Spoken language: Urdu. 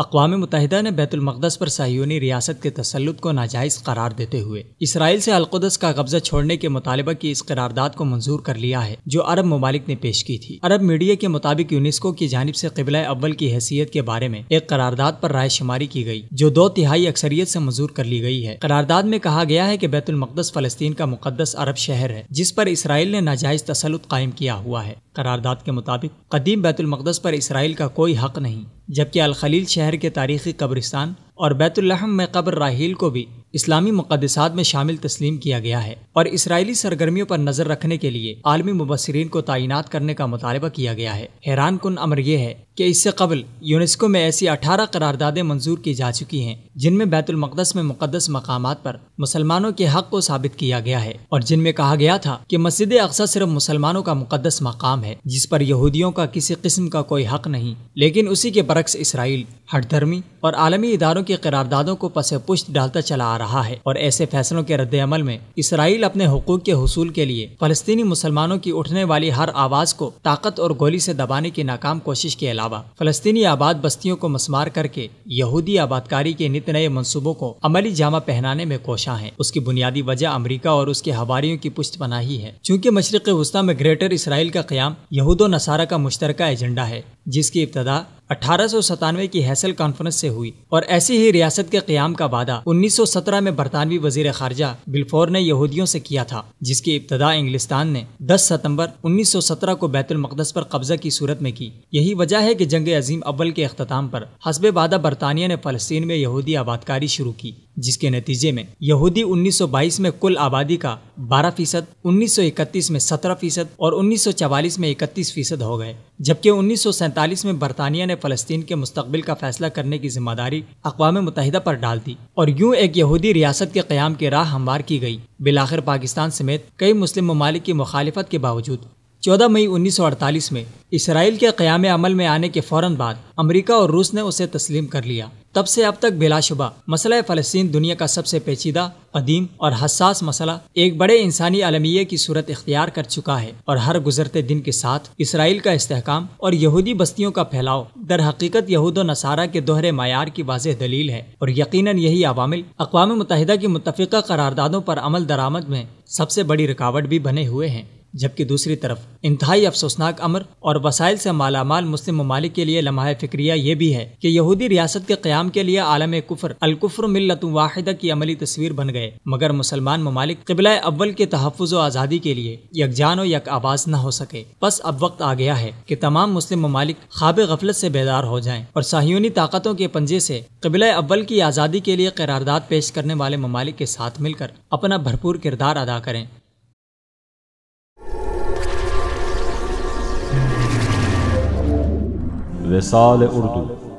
اقوام متحدہ نے بیت المقدس پر صہیونی ریاست کے تسلط کو ناجائز قرار دیتے ہوئے اسرائیل سے القدس کا قبضہ چھوڑنے کے مطالبہ کی اس قرارداد کو منظور کر لیا ہے جو عرب ممالک نے پیش کی تھی عرب میڈیا کے مطابق یونیسکو کی جانب سے قبلہ اول کی حیثیت کے بارے میں ایک قرارداد پر رائے شماری کی گئی جو دو تہائی اکثریت سے منظور کر لی گئی ہے قرارداد میں کہا گیا ہے کہ بیت المقدس فلسطین کا مقدس عرب شہر ہے جس پر اسرائیل نے ناجائز تسلط قائم کیا ہوا ہے قرارداد کے مطابق قدیم بیت المقدس پر اسرائیل کا کوئی حق نہیں جبکہ الخلیل شہر کے تاریخی قبرستان اور بیت الحم میں قبر راحیل کو بھی اسلامی مقدسات میں شامل تسلیم کیا گیا ہے اور اسرائیلی سرگرمیوں پر نظر رکھنے کے لیے عالمی مبصرین کو تعینات کرنے کا مطالبہ کیا گیا ہے حیران کن امر یہ ہے کہ اس سے قبل یونیسکو میں ایسی اٹھارہ قراردادیں منظور کی جا چکی ہیں جن میں بیت المقدس میں مقدس مقامات پر مسلمانوں کے حق کو ثابت کیا گیا ہے اور جن میں کہا گیا تھا کہ مسجد اقسا صرف مسلمانوں کا مقدس مقام ہے جس پر یہودیوں کا کسی قسم کا کوئی حق نہیں لیکن اسی کے برعکس اسرائیل ہٹ دھرمی اور عالمی اداروں کے قراردادوں کو پس پشت ڈالتا چلا آ رہا ہے اور ایسے فیصلوں کے رد عمل میں اسرائیل اپنے حقوق کے حصول کے لیے فلسطینی مسلمانوں کی اٹھنے والی ہر آواز کو طاقت اور گولی سے دبانے کی ناکام کوشش کے علاوہ فلسطینی آباد بستیوں کو مسمار کر کے یہودی آبادکاری کے نت نئے منصوبوں کو عملی جامہ پہنانے میں کوشاں ہیں اس کی بنیادی وجہ امریکہ اور اس کے حواریوں کی پشت پناہی ہے چونکہ مشرق وسطی میں گریٹر اسرائیل کا قیام یہود و نصارہ کا مشترکہ ایجنڈا ہے جس کی ابتدا اٹھارہ سو ستانوے کی حیصل کانفرنس سے ہوئی اور ایسی ہی ریاست کے قیام کا وعدہ انیس سو سترہ میں برطانوی وزیر خارجہ بلفور نے یہودیوں سے کیا تھا جس کی ابتدا انگلستان نے دس ستمبر انیس سو سترہ کو بیت المقدس پر قبضہ کی صورت میں کی یہی وجہ ہے کہ جنگ عظیم اول کے اختتام پر حسب وعدہ برطانیہ نے فلسطین میں یہودی آبادکاری شروع کی جس کے نتیجے میں یہودی انیس سو بائیس میں کل آبادی کا بارہ فیصد انیس سو اکتیس میں سترہ فیصد اور انیس سو چوالیس میں اکتیس فیصد ہو گئے جبکہ انیس سو سینتالیس میں برطانیہ نے فلسطین کے مستقبل کا فیصلہ کرنے کی ذمہ داری اقوام متحدہ پر ڈال دی اور یوں ایک یہودی ریاست کے قیام کی راہ ہموار کی گئی بلاخر پاکستان سمیت کئی مسلم ممالک کی مخالفت کے باوجود چودہ مئی انیس سو اڑتالیس میں اسرائیل کے قیام عمل میں آنے کے فوراً بعد امریکہ اور روس نے اسے تسلیم کر لیا تب سے اب تک بلا شبہ مسئلہ فلسطین دنیا کا سب سے پیچیدہ قدیم اور حساس مسئلہ ایک بڑے انسانی علمیہ کی صورت اختیار کر چکا ہے اور ہر گزرتے دن کے ساتھ اسرائیل کا استحکام اور یہودی بستیوں کا پھیلاؤ در حقیقت یہود و نصارہ کے دوہرے معیار کی واضح دلیل ہے اور یقیناً یہی عوامل اقوام متحدہ کی متفقہ قراردادوں پر عمل درآمد میں سب سے بڑی رکاوٹ بھی بنے ہوئے ہیں جبکہ دوسری طرف انتہائی افسوسناک امر اور وسائل سے مالا مال مسلم ممالک کے لیے لمحہ فکریہ یہ بھی ہے کہ یہودی ریاست کے قیام کے لیے عالم کفر الکفر ملت واحدہ کی عملی تصویر بن گئے مگر مسلمان ممالک قبلہ اول کے تحفظ و آزادی کے لیے یک جان و یک آواز نہ ہو سکے بس اب وقت آ گیا ہے کہ تمام مسلم ممالک خواب غفلت سے بیدار ہو جائیں اور ساحونی طاقتوں کے پنجے سے قبلہ اول کی آزادی کے لیے قرارداد پیش کرنے والے ممالک کے ساتھ مل کر اپنا بھرپور کردار ادا کریں وسال اردو